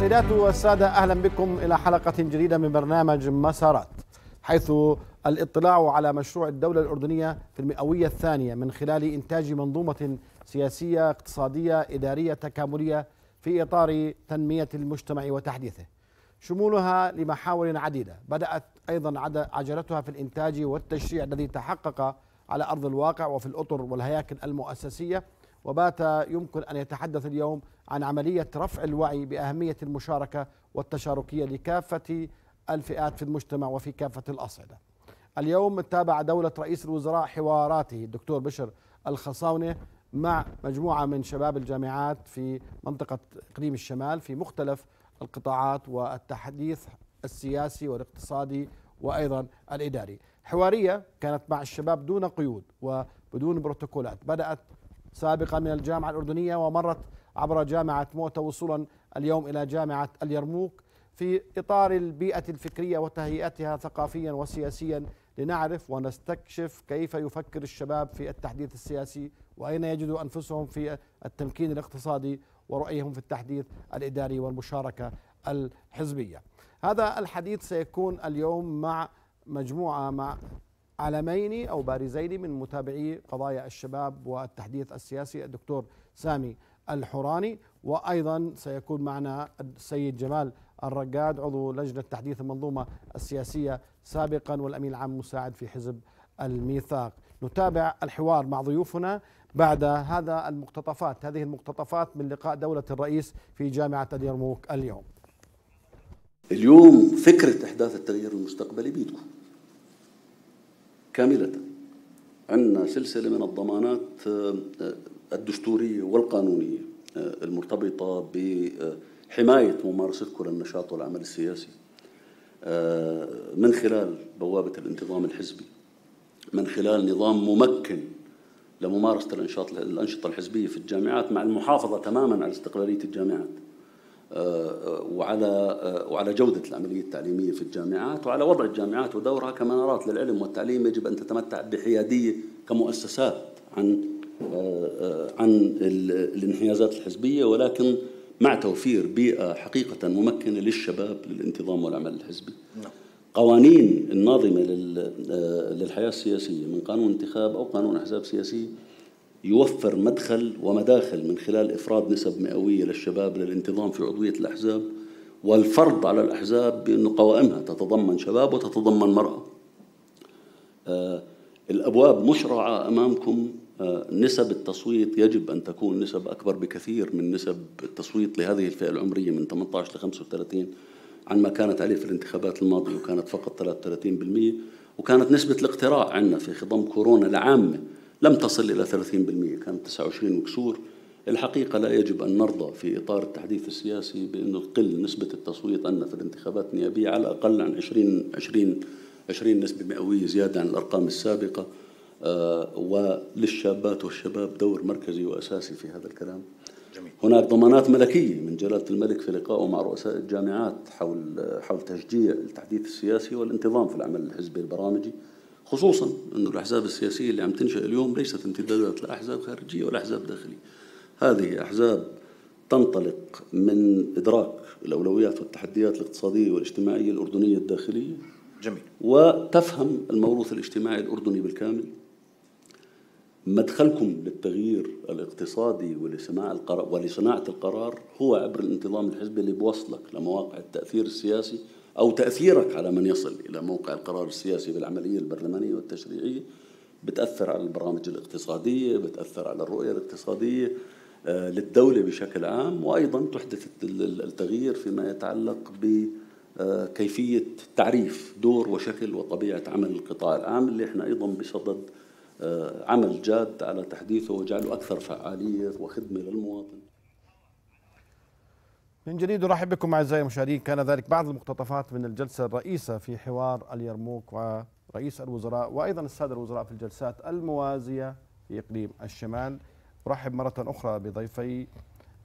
السيدات والسادة أهلا بكم إلى حلقة جديدة من برنامج مسارات حيث الاطلاع على مشروع الدولة الأردنية في المئوية الثانية من خلال إنتاج منظومة سياسية اقتصادية إدارية تكاملية في إطار تنمية المجتمع وتحديثه شمولها لمحاور عديدة بدأت أيضا عجلتها في الإنتاج والتشريع الذي تحقق على أرض الواقع وفي الأطر والهياكل المؤسسية وبات يمكن أن يتحدث اليوم عن عملية رفع الوعي بأهمية المشاركة والتشاركية لكافة الفئات في المجتمع وفي كافة الأصعدة اليوم تابع دولة رئيس الوزراء حواراته الدكتور بشر الخصاونة مع مجموعة من شباب الجامعات في منطقة إقليم الشمال في مختلف القطاعات والتحديث السياسي والاقتصادي وأيضا الإداري حوارية كانت مع الشباب دون قيود وبدون بروتوكولات بدأت سابقة من الجامعة الأردنية ومرت عبر جامعة مؤتة وصولا اليوم إلى جامعة اليرموك في إطار البيئة الفكرية وتهيئتها ثقافيا وسياسيا لنعرف ونستكشف كيف يفكر الشباب في التحديث السياسي وأين يجدوا أنفسهم في التمكين الاقتصادي ورؤيهم في التحديث الإداري والمشاركة الحزبية هذا الحديث سيكون اليوم مع مجموعة مع علمين أو بارزين من متابعي قضايا الشباب والتحديث السياسي الدكتور سامي الحوراني وأيضا سيكون معنا السيد جمال الرقاد عضو لجنة تحديث المنظومة السياسية سابقا والأمين العام مساعد في حزب الميثاق نتابع الحوار مع ضيوفنا بعد هذا المقتطفات هذه المقتطفات من لقاء دولة الرئيس في جامعة اليرموك اليوم اليوم فكرة إحداث التغيير المستقبلي بيدكم كاملة عندنا سلسلة من الضمانات آه، آه، الدستورية والقانونية آه، المرتبطة بحماية ممارستكم للنشاط والعمل السياسي من خلال بوابة الانتظام الحزبي من خلال نظام ممكن لممارسة الأنشطة الحزبية في الجامعات مع المحافظة تماما على استقلالية الجامعات وعلى وعلى جودة العملية التعليمية في الجامعات وعلى وضع الجامعات ودورها كمنارات للعلم والتعليم يجب أن تتمتع بحيادية كمؤسسات عن عن الانحيازات الحزبية ولكن مع توفير بيئة حقيقة ممكنة للشباب للانتظام والعمل الحزبي نعم. قوانين الناظمة للحياة السياسية من قانون انتخاب أو قانون أحزاب سياسية يوفر مدخل ومداخل من خلال إفراد نسب مئوية للشباب للانتظام في عضوية الأحزاب والفرض على الأحزاب بأن قوائمها تتضمن شباب وتتضمن مرأة آه، الأبواب مشرعة أمامكم آه، نسب التصويت يجب أن تكون نسب أكبر بكثير من نسب التصويت لهذه الفئة العمرية من 18 ل 35 عن ما كانت عليه في الانتخابات الماضية وكانت فقط 33% وكانت نسبة الاقتراع عندنا في خضم كورونا العامة لم تصل إلى 30% كانت 29 وكسور الحقيقة لا يجب أن نرضى في إطار التحديث السياسي بأن تقل نسبة التصويت عندنا في الانتخابات النيابية على الأقل عن 20 20 20 نسبة مئوية زيادة عن الأرقام السابقة آه، وللشابات والشباب دور مركزي وأساسي في هذا الكلام جميل. هناك ضمانات ملكية من جلالة الملك في لقائه مع رؤساء الجامعات حول حول تشجيع التحديث السياسي والانتظام في العمل الحزبي البرامجي خصوصا انه الاحزاب السياسيه اللي عم تنشا اليوم ليست امتدادات لأحزاب خارجيه ولا احزاب داخليه. هذه احزاب تنطلق من ادراك الاولويات والتحديات الاقتصاديه والاجتماعيه الاردنيه الداخليه. جميل. وتفهم الموروث الاجتماعي الاردني بالكامل. مدخلكم للتغيير الاقتصادي ولصناعة القرار ولصناعة القرار هو عبر الانتظام الحزبي اللي بوصلك لمواقع التأثير السياسي أو تأثيرك على من يصل إلى موقع القرار السياسي بالعملية البرلمانية والتشريعية بتأثر على البرامج الاقتصادية بتأثر على الرؤية الاقتصادية آه، للدولة بشكل عام وأيضا تحدث التغيير فيما يتعلق بكيفية آه، تعريف دور وشكل وطبيعة عمل القطاع العام اللي احنا أيضا بصدد آه، عمل جاد على تحديثه وجعله أكثر فعالية وخدمة للمواطن من جديد ارحب بكم اعزائي المشاهدين كان ذلك بعض المقتطفات من الجلسه الرئيسه في حوار اليرموك ورئيس الوزراء وايضا الساده الوزراء في الجلسات الموازيه في اقليم الشمال ارحب مره اخرى بضيفي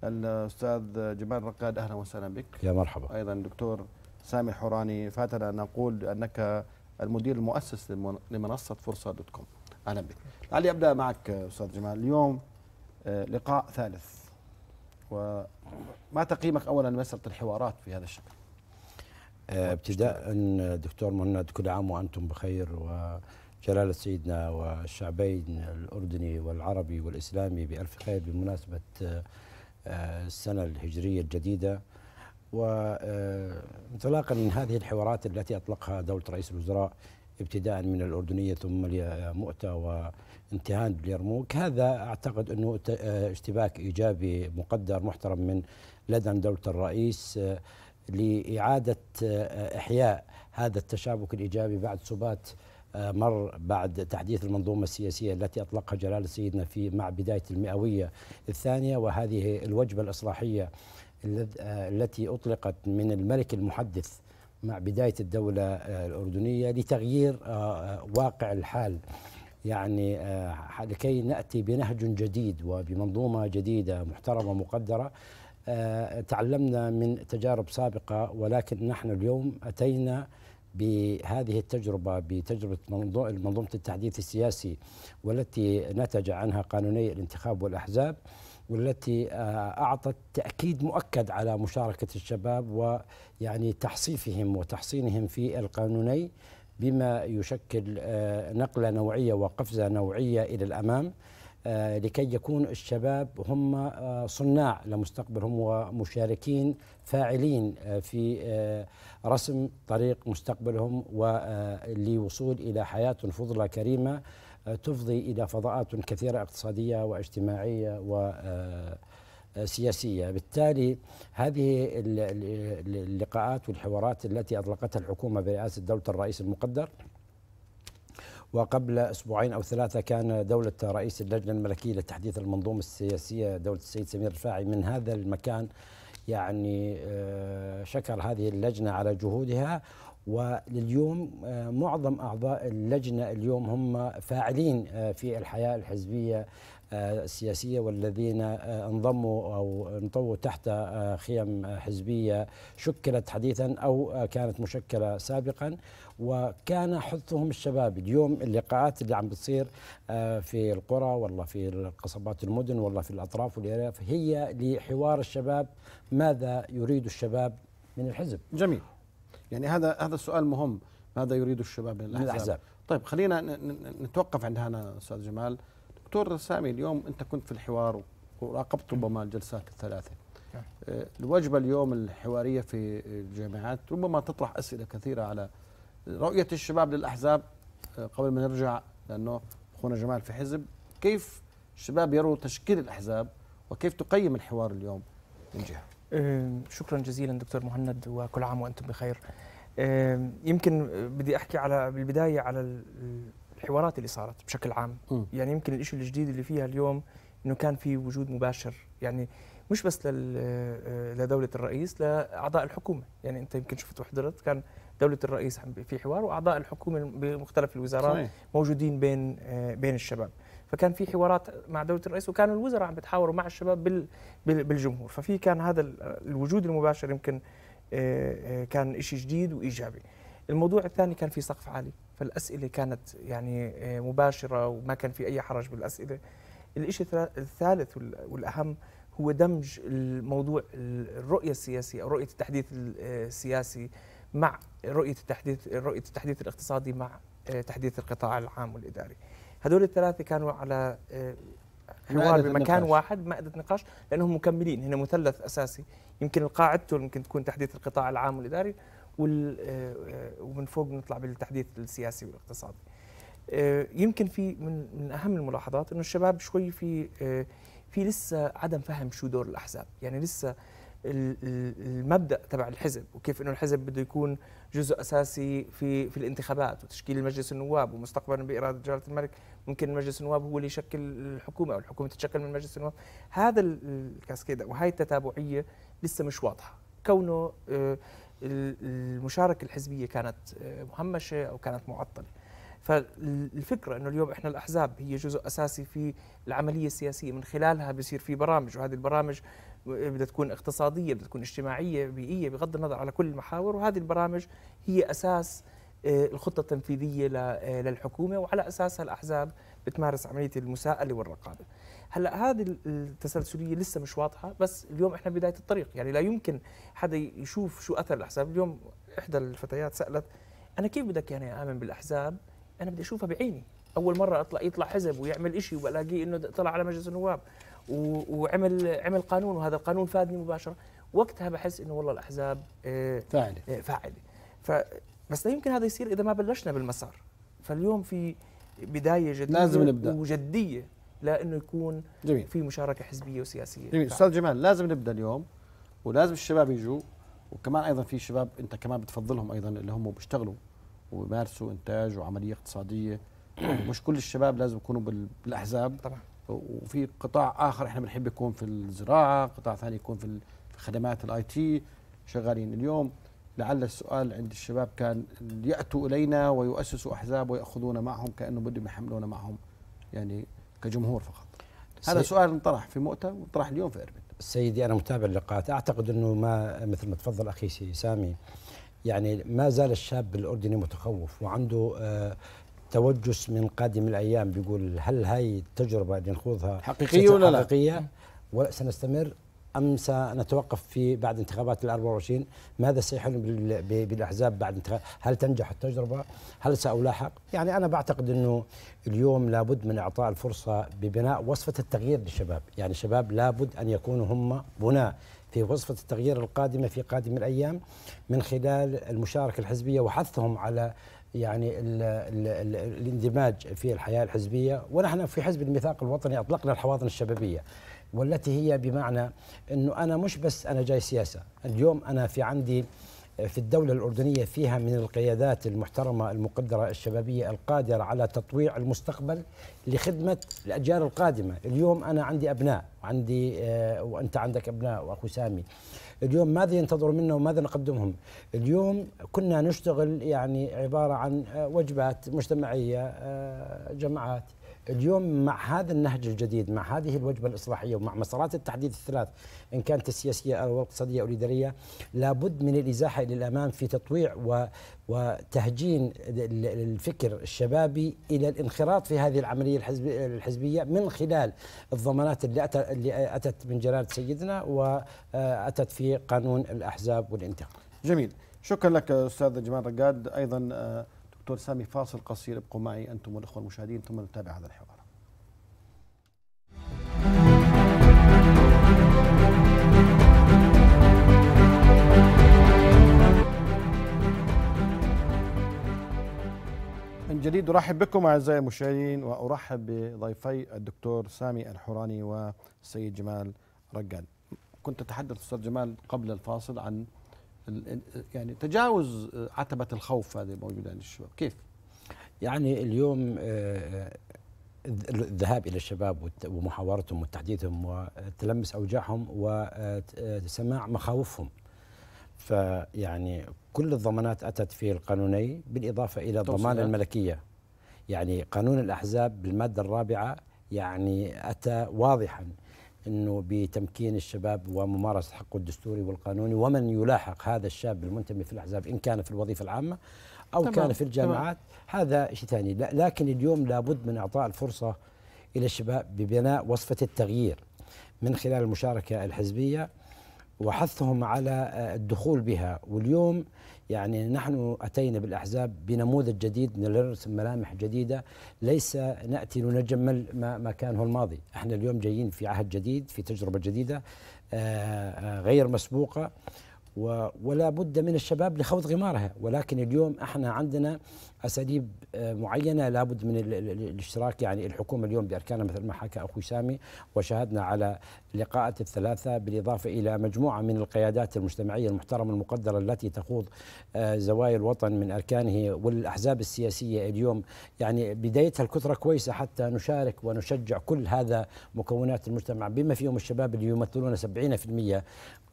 الاستاذ جمال رقاد اهلا وسهلا بك يا مرحبا ايضا دكتور سامي حوراني فاتنا ان نقول انك المدير المؤسس لمنصه فرصه دوت كوم اهلا بك لعلي ابدا معك استاذ جمال اليوم آه، لقاء ثالث وما تقييمك اولا لمساله الحوارات في هذا الشكل؟ آه، ابتداء دكتور مهند كل عام وانتم بخير وجلالة سيدنا والشعبين الأردني والعربي والإسلامي بألف خير بمناسبة آه، السنة الهجرية الجديدة وانطلاقا آه، من هذه الحوارات التي أطلقها دولة رئيس الوزراء ابتداء من الأردنية ثم مؤتة وانتهاء باليرموك هذا أعتقد أنه اشتباك إيجابي مقدر محترم من لدن دولة الرئيس آه، لإعادة آه، إحياء هذا التشابك الإيجابي بعد سبات آه، مر بعد تحديث المنظومة السياسية التي أطلقها جلالة سيدنا في مع بداية المئوية الثانية وهذه الوجبة الإصلاحية التي أطلقت من الملك المحدث مع بداية الدولة آه، الأردنية لتغيير آه، آه، واقع الحال يعني لكي نأتي بنهج جديد وبمنظومة جديدة محترمة مقدرة تعلمنا من تجارب سابقة ولكن نحن اليوم أتينا بهذه التجربة بتجربة منظومة التحديث السياسي والتي نتج عنها قانوني الانتخاب والأحزاب والتي آه، اعطت تاكيد مؤكد على مشاركه الشباب ويعني تحصيفهم وتحصينهم في القانوني بما يشكل آه، نقله نوعيه وقفزه نوعيه الى الامام آه، لكي يكون الشباب هم صناع لمستقبلهم ومشاركين فاعلين في رسم طريق مستقبلهم ولوصول الى حياه فضلى كريمه تفضي إلى فضاءات كثيرة اقتصادية واجتماعية و آه، آه، سياسية بالتالي هذه اللقاءات والحوارات التي أطلقتها الحكومة برئاسة دولة الرئيس المقدر وقبل أسبوعين أو ثلاثة كان دولة رئيس اللجنة الملكية لتحديث المنظومة السياسية دولة السيد سمير الرفاعي من هذا المكان يعني آه، شكر هذه اللجنة على جهودها ولليوم آه، معظم أعضاء اللجنة اليوم هم فاعلين آه، في الحياة الحزبية آه، السياسية والذين انضموا أو انطووا تحت خيم حزبية شكلت حديثا أو كانت مشكلة سابقا وكان حثهم الشباب اليوم اللقاءات اللي عم بتصير في القرى والله في القصبات المدن والله في الأطراف والأرياف هي لحوار الشباب ماذا يريد الشباب من الحزب جميل يعني هذا هذا السؤال مهم ماذا يريد الشباب من الأحزاب, من الأحزاب. طيب خلينا نتوقف عند هنا أستاذ جمال دكتور سامي اليوم أنت كنت في الحوار وراقبت ربما الجلسات الثلاثة نعم. آه، الوجبة اليوم الحوارية في الجامعات ربما تطرح أسئلة كثيرة على رؤية الشباب للأحزاب آه، قبل ما نرجع لأنه أخونا جمال في حزب كيف الشباب يروا تشكيل الأحزاب وكيف تقيم الحوار اليوم من جهة شكرا جزيلا دكتور مهند وكل عام وانتم بخير يمكن بدي احكي على بالبدايه على الحوارات اللي صارت بشكل عام يعني يمكن الشيء الجديد اللي فيها اليوم انه كان في وجود مباشر يعني مش بس أه، لدوله الرئيس لاعضاء الحكومه يعني انت يمكن شفت وحضرت كان دوله الرئيس في حوار واعضاء الحكومه بمختلف الوزارات صحيح. موجودين بين أه، بين الشباب فكان في حوارات مع دوله الرئيس وكانوا الوزراء عم بتحاوروا مع الشباب بال بالجمهور ففي كان هذا الوجود المباشر يمكن آه، آه، كان شيء جديد وايجابي الموضوع الثاني كان في سقف عالي فالاسئله كانت يعني آه، مباشره وما كان في اي حرج بالاسئله الشيء الثالث والاهم هو دمج الموضوع الرؤيه السياسيه او رؤيه التحديث السياسي مع رؤيه التحديث رؤيه التحديث الاقتصادي مع تحديث القطاع العام والاداري هذول الثلاثه كانوا على آه، حوار بمكان نقاش. واحد مائده نقاش لانهم مكملين هن مثلث اساسي يمكن قاعدته يمكن تكون تحديث القطاع العام والاداري وال آه، آه، ومن فوق بنطلع بالتحديث السياسي والاقتصادي يمكن في من من اهم الملاحظات انه الشباب شوي في في لسه عدم فهم شو دور الاحزاب يعني لسه المبدا تبع الحزب وكيف انه الحزب بده يكون جزء اساسي في في الانتخابات وتشكيل مجلس النواب ومستقبلا باراده جلاله الملك ممكن مجلس النواب هو اللي يشكل الحكومه او الحكومه تتشكل من مجلس النواب هذا الكاسكيد وهي التتابعيه لسه مش واضحه كونه آه، المشاركه الحزبيه كانت آه، مهمشه او كانت معطله فالفكرة أنه اليوم إحنا الأحزاب هي جزء أساسي في العملية السياسية من خلالها بصير في برامج وهذه البرامج بدها تكون اقتصادية بدها تكون اجتماعية بيئية بغض النظر على كل المحاور وهذه البرامج هي أساس آه، الخطة التنفيذية آه، للحكومة وعلى أساسها الأحزاب بتمارس عملية المساءلة والرقابة هلا هذه التسلسلية لسه مش واضحة بس اليوم احنا بداية الطريق يعني لا يمكن حدا يشوف شو أثر الأحزاب اليوم إحدى الفتيات سألت أنا كيف بدك يعني آمن بالأحزاب انا بدي اشوفها بعيني اول مره اطلع يطلع حزب ويعمل شيء وبلاقيه انه طلع على مجلس النواب وعمل عمل قانون وهذا القانون فادني مباشره وقتها بحس انه والله الاحزاب آه، فاعله آه، فاعله ف بس لا يمكن هذا يصير اذا ما بلشنا بالمسار فاليوم في بدايه جديده لازم نبدا وجديه لانه يكون جميل. في مشاركه حزبيه وسياسيه جميل استاذ جمال لازم نبدا اليوم ولازم الشباب يجوا وكمان ايضا في شباب انت كمان بتفضلهم ايضا اللي هم بيشتغلوا ويمارسوا انتاج وعمليه اقتصاديه يعني مش كل الشباب لازم يكونوا بالاحزاب طبعا وفي قطاع اخر احنا بنحب يكون في الزراعه قطاع ثاني يكون في خدمات الاي تي شغالين اليوم لعل السؤال عند الشباب كان ياتوا الينا ويؤسسوا احزاب وياخذونا معهم كانه بدهم يحملونا معهم يعني كجمهور فقط هذا سؤال انطرح في مؤتة وانطرح اليوم في اربد سيدي انا متابع اللقاءات اعتقد انه ما مثل ما تفضل اخي سامي يعني ما زال الشاب الأردني متخوف وعنده آه، توجس من قادم الأيام بيقول هل هاي التجربة اللي نخوضها حقيقية ولا لا؟ حقيقية وسنستمر سنستمر أم سنتوقف في بعد انتخابات ال 24 ماذا سيحل بالأحزاب بعد انتخاب هل تنجح التجربة هل سألاحق يعني أنا بعتقد أنه اليوم لابد من إعطاء الفرصة ببناء وصفة التغيير للشباب يعني الشباب لابد أن يكونوا هم بناء في وصفة التغيير القادمة في قادم الأيام من خلال المشاركة الحزبية وحثهم على يعني الـ الـ الـ الاندماج في الحياة الحزبية ونحن في حزب الميثاق الوطني أطلقنا الحواضن الشبابية والتي هي بمعنى أنه أنا مش بس أنا جاي سياسة اليوم أنا في عندي في الدولة الأردنية فيها من القيادات المحترمة المقدرة الشبابية القادرة على تطويع المستقبل لخدمة الأجيال القادمة اليوم أنا عندي أبناء عندي آه، وأنت عندك أبناء وأخو سامي اليوم ماذا ينتظر منا وماذا نقدمهم اليوم كنا نشتغل يعني عبارة عن آه، وجبات مجتمعية آه، جماعات اليوم مع هذا النهج الجديد مع هذه الوجبه الاصلاحيه ومع مسارات التحديث الثلاث ان كانت السياسيه او الاقتصاديه او الاداريه لابد من الازاحه الى الامام في تطويع و وتهجين الفكر الشبابي الى الانخراط في هذه العمليه الحزبيه من خلال الضمانات اللي اللي اتت من جلاله سيدنا واتت آه، في قانون الاحزاب والانتخاب. جميل، شكرا لك استاذ جمال رقاد ايضا آه، دكتور سامي فاصل قصير ابقوا معي أنتم والأخوة المشاهدين ثم نتابع هذا الحوار من جديد ارحب بكم اعزائي المشاهدين وارحب بضيفي الدكتور سامي الحوراني والسيد جمال رجال كنت اتحدث استاذ جمال قبل الفاصل عن يعني تجاوز آه، عتبه الخوف هذه موجوده عند الشباب كيف يعني اليوم آه، آه، الذهاب الى الشباب ومحاورتهم وتحديثهم وتلمس اوجاعهم وسماع مخاوفهم فيعني كل الضمانات اتت في القانوني بالاضافه الى الضمان الملكيه يعني قانون الاحزاب بالماده الرابعه يعني اتى واضحا انه بتمكين الشباب وممارسه حقه الدستوري والقانوني ومن يلاحق هذا الشاب المنتمي في الاحزاب ان كان في الوظيفه العامه او تمام كان في الجامعات تمام هذا شيء ثاني لكن اليوم لابد من اعطاء الفرصه الى الشباب ببناء وصفه التغيير من خلال المشاركه الحزبيه وحثهم على الدخول بها واليوم يعني نحن أتينا بالأحزاب بنموذج جديد نرسم ملامح جديدة ليس نأتي نجمل ما كان هو الماضي احنا اليوم جايين في عهد جديد في تجربة جديدة آه، آه، غير مسبوقة ولا بد من الشباب لخوض غمارها ولكن اليوم احنا عندنا اساليب آه، معينه لابد من الاشتراك يعني الحكومه اليوم باركانها مثل ما حكى اخوي سامي وشاهدنا على اللقاءات الثلاثة بالإضافة إلى مجموعة من القيادات المجتمعية المحترمة المقدرة التي تخوض آه، زوايا الوطن من أركانه والأحزاب السياسية اليوم يعني بدايتها الكثرة كويسة حتى نشارك ونشجع كل هذا مكونات المجتمع بما فيهم الشباب اللي يمثلون 70%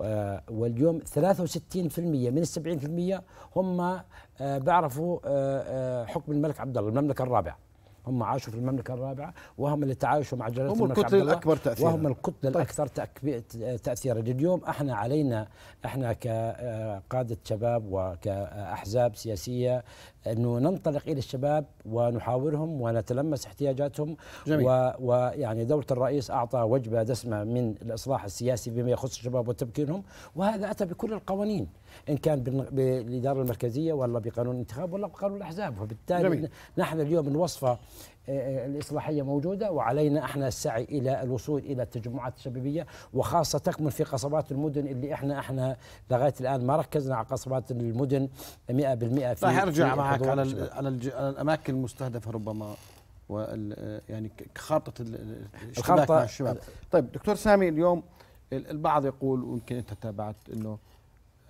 آه، واليوم 63% من ال 70% هم آه، بعرفوا حكم الملك عبد الله المملكة الرابعة هم عاشوا في المملكه الرابعه وهم اللي تعايشوا مع جلاله هم الكتله الاكبر تاثيرا وهم الكتله طيب. الاكثر تاثيرا اليوم احنا علينا احنا كقاده آه، شباب وكاحزاب سياسيه انه ننطلق الى الشباب ونحاورهم ونتلمس احتياجاتهم جميل. ويعني دوله الرئيس اعطى وجبه دسمه من الاصلاح السياسي بما يخص الشباب وتمكينهم وهذا اتى بكل القوانين ان كان بالاداره المركزيه ولا بقانون الانتخاب ولا بقانون الاحزاب وبالتالي جميل. نحن اليوم وصفه الإصلاحية موجودة وعلينا احنا السعي إلى الوصول إلى التجمعات الشبابية وخاصة تكمن في قصبات المدن اللي احنا احنا لغاية الآن ما ركزنا على قصبات المدن 100% في راح أرجع معك على, على الأماكن المستهدفة ربما يعني خارطة الاشتباك مع الشباب طيب دكتور سامي اليوم البعض يقول ويمكن أنت تابعت أنه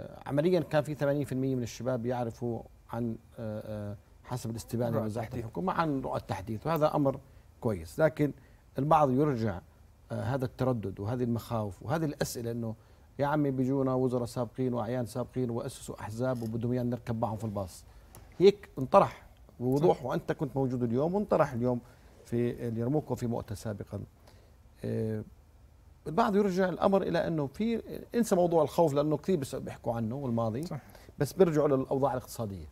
آه، عمليا كان في 80% من الشباب يعرفوا عن آه، آه، حسب الاستبانه من نعم، وزاره الحكومه مع نوع التحديث وهذا امر كويس لكن البعض يرجع آه، هذا التردد وهذه المخاوف وهذه الاسئله انه يا عمي بيجونا وزراء سابقين واعيان سابقين واسسوا احزاب وبدهم اياه نركب معهم في الباص هيك انطرح بوضوح وانت كنت موجود اليوم وانطرح اليوم في اليرموك وفي مؤتة سابقا آه، البعض يرجع الامر الى انه في انسى موضوع الخوف لانه كثير بيحكوا عنه والماضي صح. بس بيرجعوا للاوضاع الاقتصاديه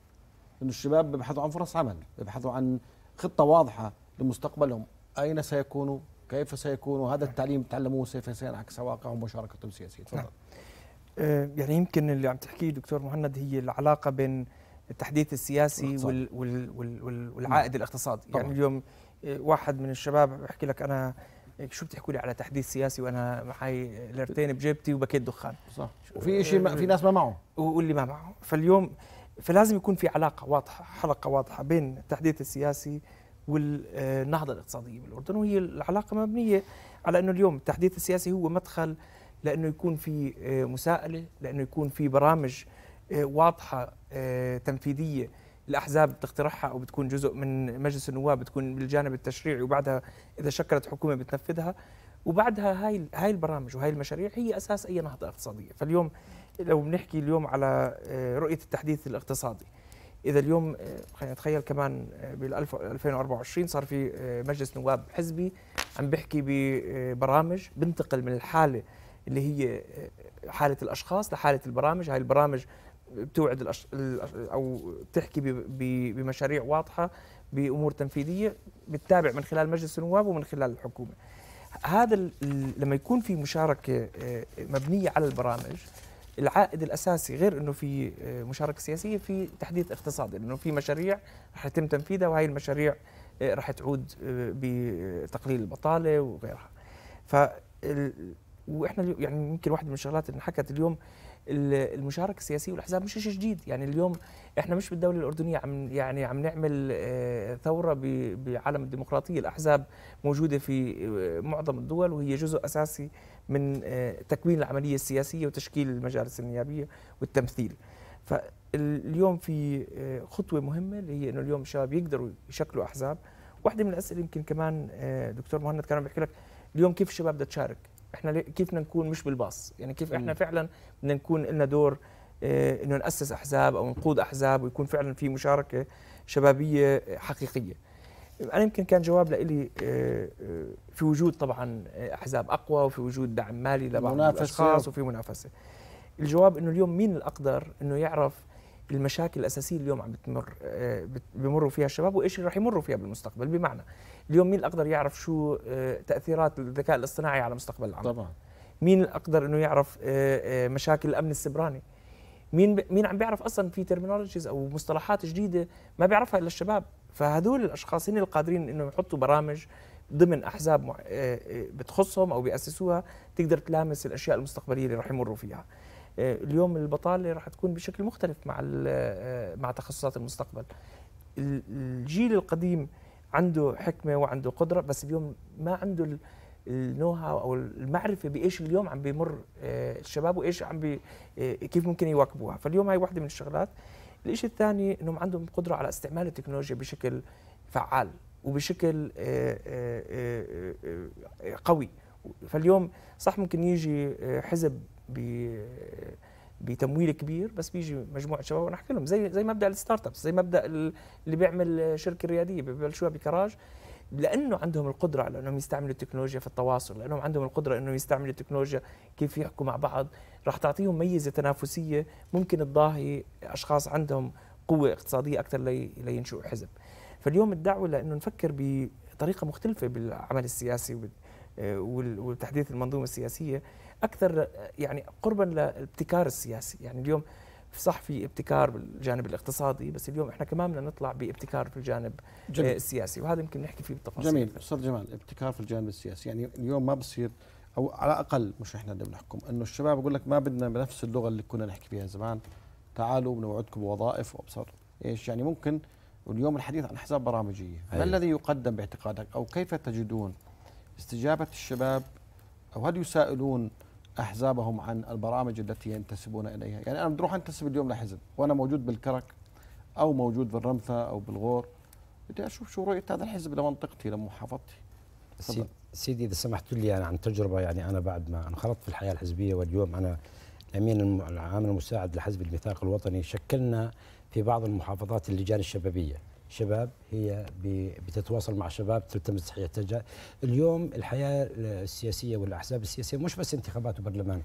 انه الشباب بيبحثوا عن فرص عمل بيبحثوا عن خطة واضحة لمستقبلهم أين سيكونوا كيف سيكونوا هذا التعليم تعلموه سوف سينعكس واقعهم ومشاركتهم السياسية تفضل نعم. آه، يعني يمكن اللي عم تحكيه دكتور مهند هي العلاقة بين التحديث السياسي وال وال وال والعائد نعم. الاقتصادي يعني طبعا. يعني اليوم آه، واحد من الشباب بحكي لك أنا آه، شو بتحكوا لي على تحديث سياسي وانا معي ليرتين بجيبتي وبكيت دخان صح وفي شيء في ناس ما معه واللي ما معه فاليوم فلازم يكون في علاقه واضحه حلقه واضحه بين التحديث السياسي والنهضه الاقتصاديه بالاردن وهي العلاقه مبنيه على انه اليوم التحديث السياسي هو مدخل لانه يكون في آه، مساءله لانه يكون في برامج آه، واضحه آه، تنفيذيه الاحزاب بتقترحها او بتكون جزء من مجلس النواب بتكون بالجانب التشريعي وبعدها اذا شكلت حكومه بتنفذها وبعدها هاي هاي البرامج وهاي المشاريع هي اساس اي نهضه اقتصاديه فاليوم لو بنحكي اليوم على آه، رؤيه التحديث الاقتصادي اذا اليوم آه، خلينا نتخيل كمان آه، بال 2024 صار في مجلس نواب حزبي عم بحكي ببرامج بنتقل من الحاله اللي هي حاله الاشخاص لحاله البرامج هاي البرامج بتوعد الأش... او بتحكي ب... ب... بمشاريع واضحه بامور تنفيذيه بتتابع من خلال مجلس النواب ومن خلال الحكومه هذا ال... لما يكون في مشاركه مبنيه على البرامج العائد الاساسي غير انه في آه، مشاركه سياسيه في تحديث اقتصادي لانه في مشاريع رح يتم تنفيذها وهي المشاريع آه، رح تعود آه، بتقليل البطاله وغيرها ف واحنا يعني يمكن واحده من الشغلات اللي انحكت اليوم المشاركه السياسيه والاحزاب مش شيء جديد يعني اليوم احنا مش بالدوله الاردنيه عم يعني عم نعمل ثوره بعالم الديمقراطيه الاحزاب موجوده في معظم الدول وهي جزء اساسي من آه، تكوين العمليه السياسيه وتشكيل المجالس النيابيه والتمثيل فاليوم في آه، خطوه مهمه اللي هي انه اليوم الشباب يقدروا يشكلوا احزاب واحده من الاسئله يمكن كمان آه، دكتور مهند كان بيحكي لك اليوم كيف الشباب بدها تشارك احنا كيف بدنا نكون مش بالباص يعني كيف احنا فعلا بدنا نكون لنا دور انه ناسس احزاب او نقود احزاب ويكون فعلا في مشاركه شبابيه حقيقيه انا يمكن كان جواب لإلي آه، آه، في وجود طبعا آه، احزاب اقوى وفي وجود دعم مالي لبعض الاشخاص وفي منافسه الجواب انه اليوم مين الاقدر انه يعرف المشاكل الاساسيه اليوم عم بتمر بمروا فيها الشباب وايش اللي رح يمروا فيها بالمستقبل بمعنى اليوم مين الاقدر يعرف شو تاثيرات الذكاء الاصطناعي على مستقبل العمل طبعا مين الاقدر انه يعرف مشاكل الامن السبراني مين مين عم بيعرف اصلا في ترمينولوجيز او مصطلحات جديده ما بيعرفها الا الشباب فهذول الاشخاص هن القادرين انهم يحطوا برامج ضمن احزاب آه، آه، بتخصهم او بياسسوها تقدر تلامس الاشياء المستقبليه اللي راح يمروا فيها آه، اليوم البطاله راح تكون بشكل مختلف مع مع تخصصات المستقبل الجيل القديم عنده حكمه وعنده قدره بس اليوم ما عنده النو هاو او المعرفه بايش اليوم عم بيمر الشباب وايش عم بي كيف ممكن يواكبوها فاليوم هاي واحده من الشغلات الشيء الثاني انهم عندهم قدره على استعمال التكنولوجيا بشكل فعال وبشكل آه، آه، آه، قوي فاليوم صح ممكن يجي حزب بتمويل كبير بس بيجي مجموعه شباب ونحكي احكي لهم زي زي مبدا الستارت ابس زي مبدا اللي بيعمل شركه رياديه ببلشوها بكراج لانه عندهم القدره على انهم يستعملوا التكنولوجيا في التواصل لانهم عندهم القدره انهم يستعملوا التكنولوجيا كيف يحكوا مع بعض راح تعطيهم ميزه تنافسيه ممكن تضاهي اشخاص عندهم قوه اقتصاديه اكثر لي لينشئوا حزب فاليوم الدعوه لانه نفكر بطريقه مختلفه بالعمل السياسي وتحديث المنظومه السياسيه اكثر يعني قربا للابتكار السياسي يعني اليوم صح في ابتكار بالجانب الاقتصادي بس اليوم احنا كمان بدنا نطلع بابتكار في الجانب آه، جميل. السياسي وهذا يمكن نحكي فيه بالتفاصيل جميل استاذ جمال ابتكار في الجانب السياسي يعني اليوم ما بصير او على الاقل مش احنا اللي بنحكم انه الشباب بقول لك ما بدنا بنفس اللغه اللي كنا نحكي فيها زمان تعالوا بنوعدكم بوظائف وابصر ايش يعني ممكن واليوم الحديث عن احزاب برامجيه ما أيوة. الذي يقدم باعتقادك او كيف تجدون استجابه الشباب او هل يسائلون احزابهم عن البرامج التي ينتسبون اليها، يعني انا بروح انتسب اليوم لحزب وانا موجود بالكرك او موجود بالرمثه او بالغور بدي اشوف شو رؤيه هذا الحزب لمنطقتي لمحافظتي. سيدي اذا سمحت لي انا عن تجربه يعني انا بعد ما انخرطت في الحياه الحزبيه واليوم انا الامين العام المساعد لحزب الميثاق الوطني شكلنا في بعض المحافظات اللجان الشبابيه شباب هي بتتواصل مع شباب تلتمس احتياجها اليوم الحياه السياسيه والاحزاب السياسيه مش بس انتخابات وبرلمان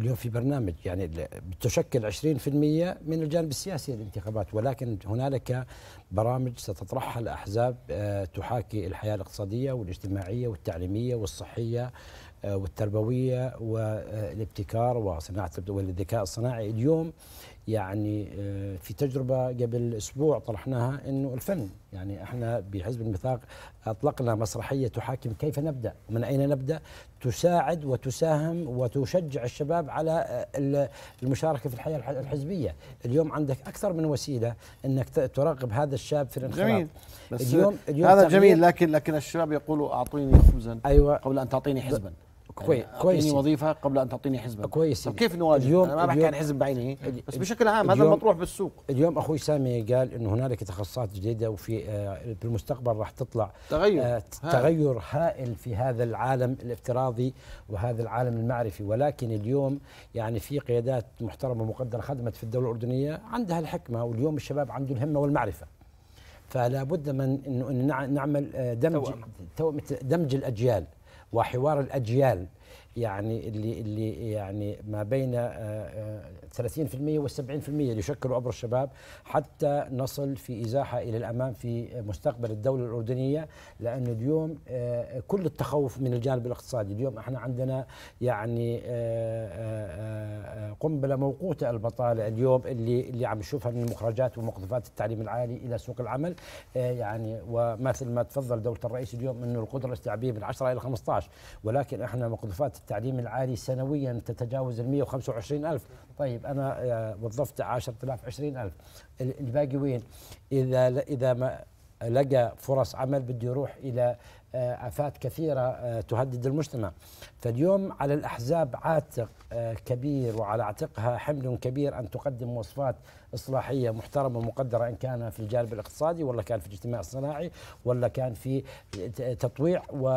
اليوم في برنامج يعني بتشكل 20% من الجانب السياسي الانتخابات ولكن هنالك برامج ستطرحها الاحزاب آه، تحاكي الحياه الاقتصاديه والاجتماعيه والتعليميه والصحيه آه، والتربويه والابتكار وصناعه والذكاء الصناعي اليوم يعني آه، في تجربة قبل أسبوع طرحناها أنه الفن يعني احنا بحزب الميثاق أطلقنا مسرحية تحاكم كيف نبدأ ومن أين نبدأ تساعد وتساهم وتشجع الشباب على آه، المشاركة في الحياة الحزبية اليوم عندك أكثر من وسيلة أنك ترغب هذا الشاب في الانخراط جميل بس اليوم, اليوم هذا جميل لكن لكن الشباب يقولوا أعطيني خبزا أيوة قبل أن تعطيني حزبا كويس كويس وظيفه قبل ان تعطيني حزبا كويس كيف نواجه اليوم انا ما بحكي عن حزب بعينه بس بشكل عام هذا المطروح بالسوق اليوم اخوي سامي قال انه هنالك تخصصات جديده وفي في آه، بالمستقبل راح تطلع تغير آه، تغير هائل في هذا العالم الافتراضي وهذا العالم المعرفي ولكن اليوم يعني في قيادات محترمه ومقدره خدمت في الدوله الاردنيه عندها الحكمه واليوم الشباب عنده الهمه والمعرفه فلا بد من انه نعمل آه، دمج دمج الاجيال وحوار الاجيال يعني اللي اللي يعني ما بين آه، آه، 30% وال70% اللي يشكلوا عبر الشباب حتى نصل في إزاحة إلى الأمام في مستقبل الدولة الأردنية لأن اليوم آه، كل التخوف من الجانب الاقتصادي اليوم احنا عندنا يعني آه، آه، قنبلة موقوتة البطالة اليوم اللي اللي عم نشوفها من مخرجات ومقذفات التعليم العالي إلى سوق العمل يعني ومثل ما تفضل دولة الرئيس اليوم أنه القدرة الاستيعابية من 10 إلى 15 ولكن احنا مقذفات التعليم العالي سنويا تتجاوز ال 125 ألف طيب طيب انا آه، وظفت 10000 20000 الباقي وين؟ اذا اذا ما لقى فرص عمل بده يروح الى آه، افات كثيره آه، تهدد المجتمع فاليوم على الاحزاب عاتق كبير وعلى عاتقها حمل كبير ان تقدم مواصفات اصلاحيه محترمه ومقدره ان كان في الجانب الاقتصادي ولا كان في الاجتماع الصناعي ولا كان في تطويع و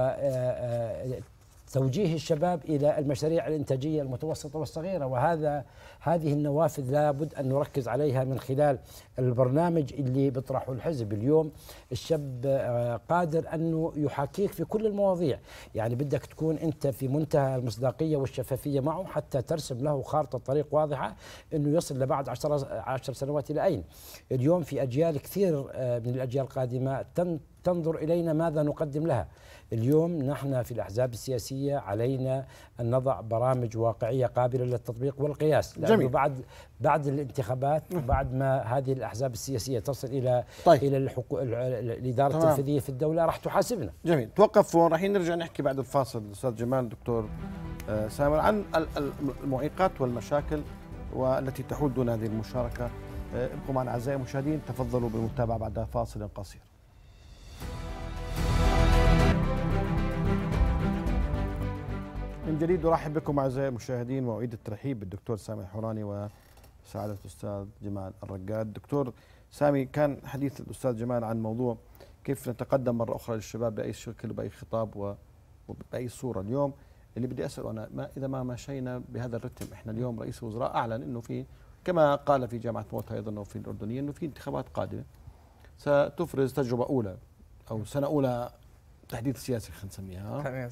توجيه الشباب الى المشاريع الانتاجيه المتوسطه والصغيره وهذا هذه النوافذ لابد ان نركز عليها من خلال البرنامج اللي بيطرحه الحزب اليوم الشاب آه، قادر انه يحاكيك في كل المواضيع يعني بدك تكون انت في منتهى المصداقيه والشفافيه معه حتى ترسم له خارطه طريق واضحه انه يصل لبعد 10 10 سنوات الى اين اليوم في اجيال كثير آه، من الاجيال القادمه تنت تنظر إلينا ماذا نقدم لها اليوم نحن في الأحزاب السياسية علينا أن نضع برامج واقعية قابلة للتطبيق والقياس لأنه جميل. بعد بعد الانتخابات بعد ما هذه الأحزاب السياسية تصل إلى طيب. إلى الحقو... الإدارة طبعا. التنفيذية في الدولة راح تحاسبنا جميل توقف ورحين نرجع نحكي بعد الفاصل أستاذ جمال دكتور آه، سامر عن المعيقات والمشاكل والتي تحول دون هذه المشاركة آه، ابقوا معنا أعزائي المشاهدين تفضلوا بالمتابعة بعد فاصل قصير من جديد ارحب بكم اعزائي المشاهدين واعيد الترحيب بالدكتور سامي الحوراني وسعاده الاستاذ جمال الرقاد. دكتور سامي كان حديث الاستاذ جمال عن موضوع كيف نتقدم مره اخرى للشباب باي شكل وباي خطاب وباي صوره اليوم اللي بدي اساله انا ما اذا ما مشينا بهذا الرتم احنا اليوم رئيس الوزراء اعلن انه في كما قال في جامعه موتا ايضا وفي الاردنيه انه في انتخابات قادمه ستفرز تجربه اولى او سنه اولى تحديث سياسي خلينا نسميها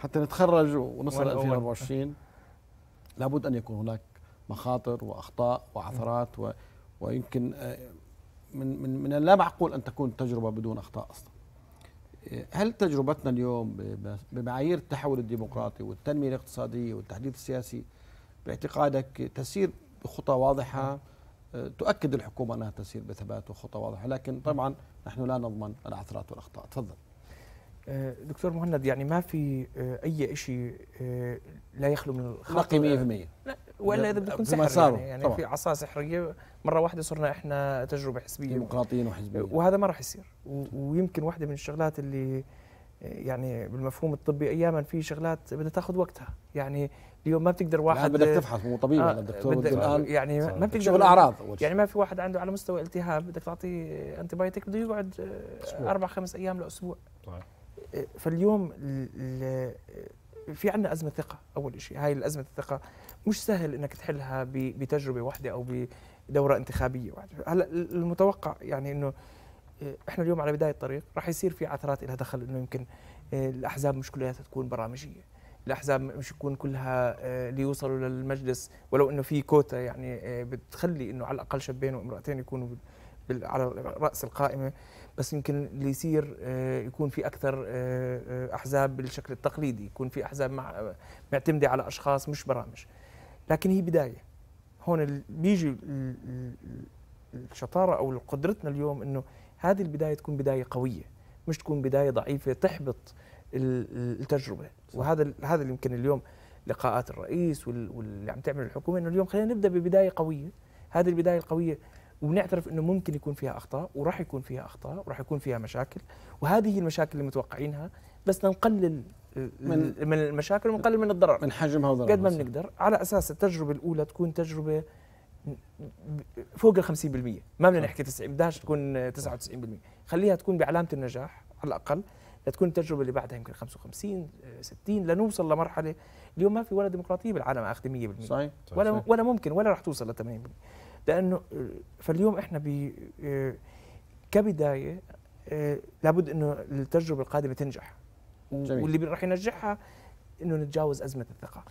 حتى نتخرج ونصل 2024 لابد ان يكون هناك مخاطر واخطاء وعثرات و... ويمكن آه، من من من اللا معقول ان تكون تجربه بدون اخطاء اصلا. آه، هل تجربتنا اليوم بمعايير التحول الديمقراطي والتنميه الاقتصاديه والتحديث السياسي باعتقادك تسير بخطى واضحه آه، تؤكد الحكومه انها تسير بثبات وخطى واضحه، لكن طبعا نحن لا نضمن العثرات والاخطاء، تفضل. آه، دكتور مهند يعني ما في آه، اي شيء آه، لا يخلو من الخط 100% لا ولا اذا بدكم سحر صاروا. يعني, يعني طبعا. في عصا سحريه مره واحده صرنا احنا تجربه حزبيه ديمقراطيين وحزبيين وهذا ما راح يصير ويمكن واحده من الشغلات اللي يعني بالمفهوم الطبي اياما في شغلات بدها تاخذ وقتها يعني اليوم ما بتقدر واحد بدك تفحص مو طبيب آه دكتور بدك الان يعني ما بتقدر شغل اعراض يعني ما في واحد عنده على مستوى التهاب بدك تعطيه انتي بايوتيك بده يقعد اربع خمس ايام لاسبوع صحيح. طيب. فاليوم في عندنا أزمة ثقة أول شيء هاي الأزمة الثقة مش سهل أنك تحلها بتجربة واحدة أو بدورة انتخابية واحدة هلا المتوقع يعني أنه آه، احنا اليوم على بدايه الطريق راح يصير في عثرات لها دخل انه يمكن آه، الاحزاب مش كلها تكون برامجيه الاحزاب مش يكون كلها آه، ليوصلوا للمجلس ولو انه في كوتا يعني بتخلي انه على الاقل شابين وامراتين يكونوا على راس القائمه بس يمكن اللي يصير آه، يكون في اكثر آه، آه، احزاب بالشكل التقليدي يكون في احزاب معتمده على اشخاص مش برامج لكن هي بدايه هون بيجي الشطاره او قدرتنا اليوم انه هذه البدايه تكون بدايه قويه مش تكون بدايه ضعيفه تحبط التجربه وهذا هذا يمكن اليوم لقاءات الرئيس واللي عم تعمل الحكومه انه اليوم خلينا نبدا ببدايه قويه هذه البدايه القويه وبنعترف انه ممكن يكون فيها اخطاء وراح يكون فيها اخطاء وراح يكون فيها مشاكل وهذه المشاكل اللي متوقعينها بس نقلل من, من المشاكل ونقلل من الضرر من حجمها وضررها قد ما بنقدر على اساس التجربه الاولى تكون تجربه فوق ال 50% ما بدنا نحكي 90 بدهاش تكون 99% خليها تكون بعلامه النجاح على الاقل لتكون التجربه اللي بعدها يمكن 55 60 لنوصل لمرحله اليوم ما في ولا ديمقراطيه بالعالم اخذ 100% صحيح. صحيح. ولا ولا ممكن ولا راح توصل ل 80% لانه فاليوم احنا ب كبدايه لابد انه التجربه القادمه تنجح جميل. واللي راح ينجحها انه نتجاوز ازمه الثقه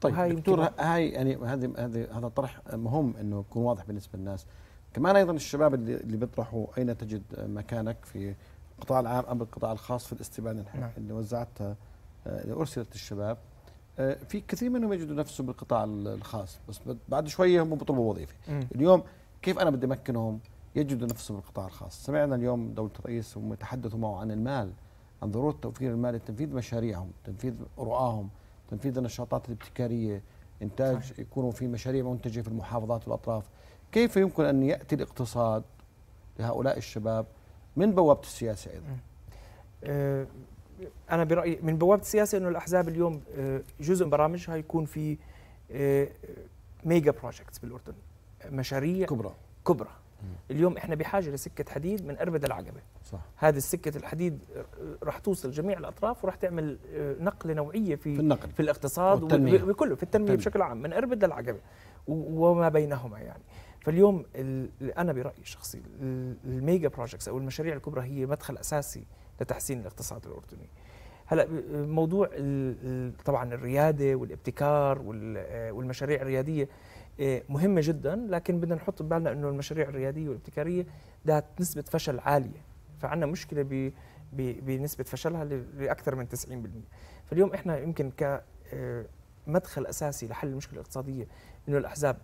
طيب هاي دكتور هاي يعني هذه هذه هذا طرح مهم انه يكون واضح بالنسبه للناس كمان ايضا الشباب اللي, اللي بيطرحوا اين تجد مكانك في القطاع العام ام القطاع الخاص في الاستبانه نعم. اللي وزعتها اللي آه، ارسلت للشباب آه، في كثير منهم يجدوا نفسهم بالقطاع الخاص بس بعد شويه هم بيطلبوا وظيفه اليوم كيف انا بدي امكنهم يجدوا نفسهم بالقطاع الخاص سمعنا اليوم دوله الرئيس هم يتحدثوا معه عن المال عن ضروره توفير المال لتنفيذ مشاريعهم تنفيذ رؤاهم تنفيذ النشاطات الابتكاريه انتاج صحيح. يكونوا في مشاريع منتجه في المحافظات والاطراف كيف يمكن ان ياتي الاقتصاد لهؤلاء الشباب من بوابه السياسه ايضا انا برايي من بوابه السياسه انه الاحزاب اليوم آه، جزء من برامجها يكون في آه، ميجا بروجكتس بالاردن مشاريع كبرى كبرى اليوم احنا بحاجه لسكه حديد من اربد العقبه صح هذه السكه الحديد راح توصل جميع الاطراف وراح تعمل آه، نقله نوعيه في في, النقل في الاقتصاد وكله في التنميه بشكل عام من اربد للعقبه وما بينهما يعني فاليوم انا برايي الشخصي الميجا بروجكتس او المشاريع الكبرى هي مدخل اساسي لتحسين الاقتصاد الاردني. هلا موضوع طبعا الرياده والابتكار والمشاريع الرياديه آه، مهمه جدا لكن بدنا نحط ببالنا انه المشاريع الرياديه والابتكاريه ذات نسبه فشل عاليه فعندنا مشكله بنسبه فشلها لاكثر من 90% فاليوم احنا يمكن ك آه، مدخل اساسي لحل المشكله الاقتصاديه انه الاحزاب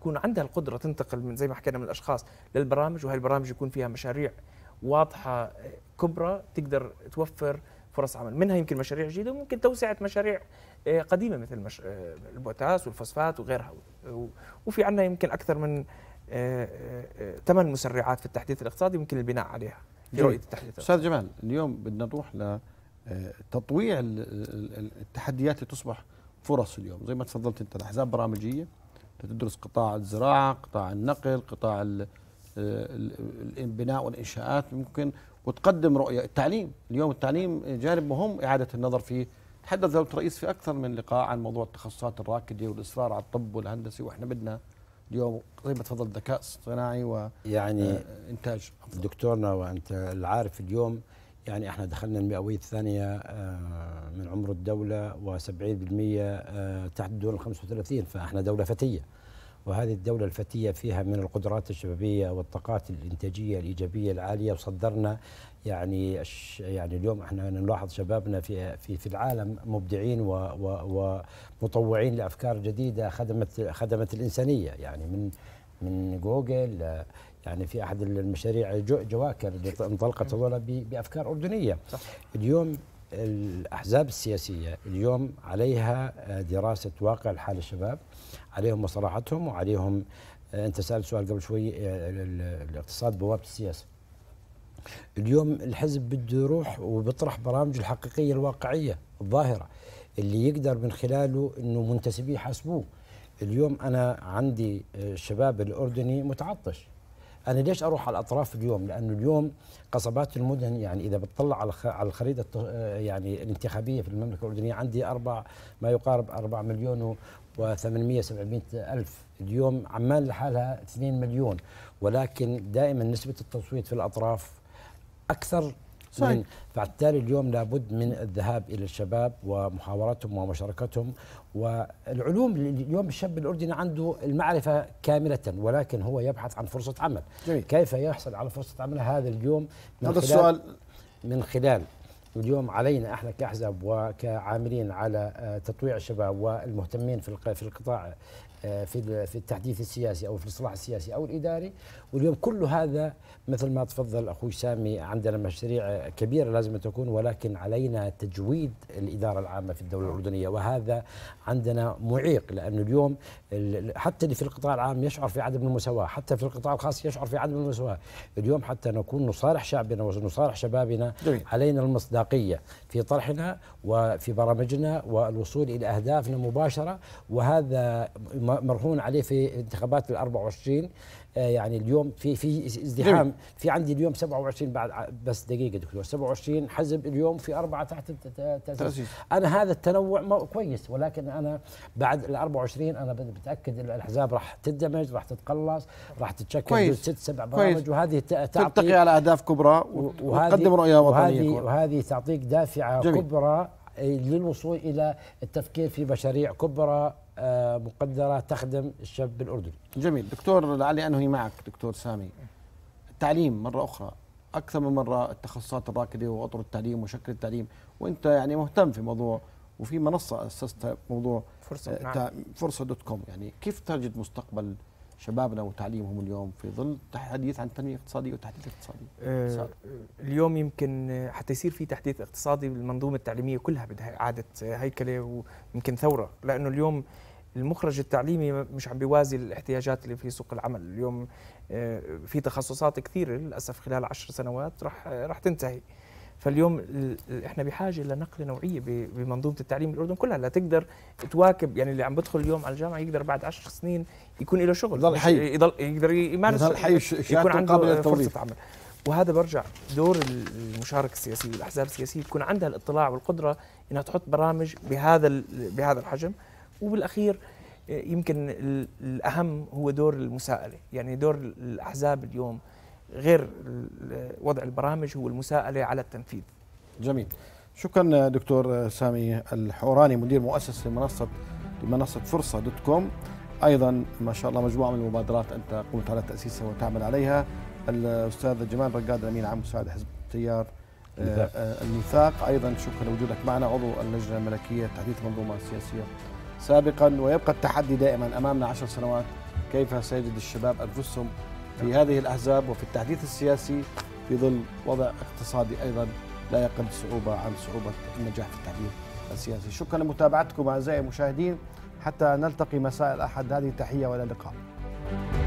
تكون عندها القدره تنتقل من زي ما حكينا من الاشخاص للبرامج وهي البرامج يكون فيها مشاريع واضحه كبرى تقدر توفر فرص عمل منها يمكن مشاريع جديده وممكن توسعه مشاريع آه، قديمه مثل مش... آه، البوتاس والفوسفات وغيرها وفي عندنا يمكن اكثر من آه، ثمان مسرعات في التحديث الاقتصادي يمكن البناء عليها في رؤيه التحديث استاذ جمال اليوم بدنا نروح لتطويع التحديات اللي تصبح فرص اليوم زي ما تفضلت انت الاحزاب برامجيه تدرس قطاع الزراعه قطاع النقل قطاع آه، البناء والانشاءات ممكن وتقدم رؤيه التعليم اليوم التعليم جانب مهم اعاده النظر فيه تحدث زوجة الرئيس في اكثر من لقاء عن موضوع التخصصات الراكده والاصرار على الطب والهندسي واحنا بدنا اليوم زي ما تفضل ذكاء اصطناعي و يعني آه، انتاج أفضل. دكتورنا وانت العارف اليوم يعني احنا دخلنا المئويه الثانيه آه، من عمر الدوله و70% تحت الدول ال 35 فاحنا دوله فتيه وهذه الدولة الفتية فيها من القدرات الشبابية والطاقات الإنتاجية الإيجابية العالية وصدرنا يعني يعني اليوم احنا نلاحظ شبابنا في في في العالم مبدعين ومطوعين لافكار جديده خدمت خدمت الانسانيه يعني من من جوجل يعني في احد المشاريع جواكر اللي انطلقت هذول بافكار اردنيه صح. اليوم الأحزاب السياسية اليوم عليها آه، دراسة واقع الحال الشباب عليهم مصالحتهم وعليهم آه، أنت سألت سؤال قبل شوي آه، الاقتصاد بوابة السياسة اليوم الحزب بده يروح وبيطرح برامجه الحقيقية الواقعية الظاهرة اللي يقدر من خلاله أنه منتسبيه يحاسبوه اليوم أنا عندي الشباب الأردني متعطش انا ليش اروح على الاطراف اليوم؟ لانه اليوم قصبات المدن يعني اذا بتطلع على الخريطه يعني الانتخابيه في المملكه الاردنيه عندي اربع ما يقارب 4 مليون و870 ألف اليوم عمان لحالها 2 مليون ولكن دائما نسبة التصويت في الأطراف أكثر صحيح. من فبالتالي اليوم لابد من الذهاب الى الشباب ومحاورتهم ومشاركتهم والعلوم اليوم الشاب الاردني عنده المعرفه كامله ولكن هو يبحث عن فرصه عمل جميل. كيف يحصل على فرصه عمل هذا اليوم من هذا خلال السؤال من خلال اليوم علينا احنا كاحزاب وكعاملين على آه، تطويع الشباب والمهتمين في في القطاع آه، في في التحديث السياسي او في الاصلاح السياسي او الاداري واليوم كل هذا مثل ما تفضل اخوي سامي عندنا مشاريع كبيره لازم تكون ولكن علينا تجويد الاداره العامه في الدوله الاردنيه وهذا عندنا معيق لانه اليوم حتى اللي في القطاع العام يشعر في عدم المساواه حتى في القطاع الخاص يشعر في عدم المساواه اليوم حتى نكون نصارح شعبنا ونصارح شبابنا علينا المصداقيه في طرحنا وفي برامجنا والوصول الى اهدافنا مباشره وهذا ما مرهون عليه في انتخابات ال 24 آه، يعني اليوم في في ازدحام في عندي اليوم 27 بعد بس دقيقه دكتور 27 حزب اليوم في اربعه تحت التاسيس انا هذا التنوع كويس ولكن انا بعد ال 24 انا بتاكد الاحزاب راح تندمج راح تتقلص راح تتشكل ست سبع برامج وهذه تعطي تلتقي على اهداف كبرى وتقدم رؤيه وطنيه وهذه, وهذه تعطيك دافعه جميل. كبرى إيه، للوصول الى التفكير في مشاريع كبرى مقدره تخدم الشاب الاردني. جميل، دكتور لعلي انهي معك دكتور سامي. التعليم مره اخرى اكثر من مره التخصصات الراكده واطر التعليم وشكل التعليم، وانت يعني مهتم في موضوع وفي منصه اسستها موضوع فرصه نعم. فرصه دوت كوم يعني كيف تجد مستقبل شبابنا وتعليمهم اليوم في ظل تحديث عن التنميه الاقتصاديه والتحديث الاقتصادي أه اليوم يمكن حتى يصير في تحديث اقتصادي بالمنظومه التعليميه كلها بدها اعاده هيكله ويمكن ثوره، لانه اليوم المخرج التعليمي مش عم بيوازي الاحتياجات اللي في سوق العمل اليوم آه، في تخصصات كثيره للاسف خلال عشر سنوات رح رح تنتهي فاليوم احنا بحاجه لنقله نوعيه بمنظومه التعليم بالاردن كلها لتقدر تواكب يعني اللي عم بدخل اليوم على الجامعه يقدر بعد 10 سنين يكون له شغل يضل حي يضل يقدر يمارس يضل حي يكون عنده فرصه عمل وهذا برجع دور المشاركه السياسيه والاحزاب السياسيه تكون عندها الاطلاع والقدره انها تحط برامج بهذا بهذا الحجم وبالاخير يمكن الاهم هو دور المساءله يعني دور الاحزاب اليوم غير وضع البرامج هو المساءله على التنفيذ. جميل. شكرا دكتور سامي الحوراني مدير مؤسس لمنصه لمنصه فرصه دوت كوم ايضا ما شاء الله مجموعه من المبادرات انت قمت على تاسيسها وتعمل عليها الاستاذ جمال رقاد الامين عام مساعد حزب التيار آه، الميثاق آه، ايضا شكرا لوجودك معنا عضو اللجنه الملكيه تحديث منظومه سياسيه سابقا ويبقى التحدي دائما امامنا عشر سنوات كيف سيجد الشباب انفسهم في هذه الأحزاب وفي التحديث السياسي في ظل وضع اقتصادي أيضا لا يقل صعوبة عن صعوبة النجاح في التحديث السياسي شكرا لمتابعتكم أعزائي المشاهدين حتى نلتقي مساء الأحد هذه تحية thank you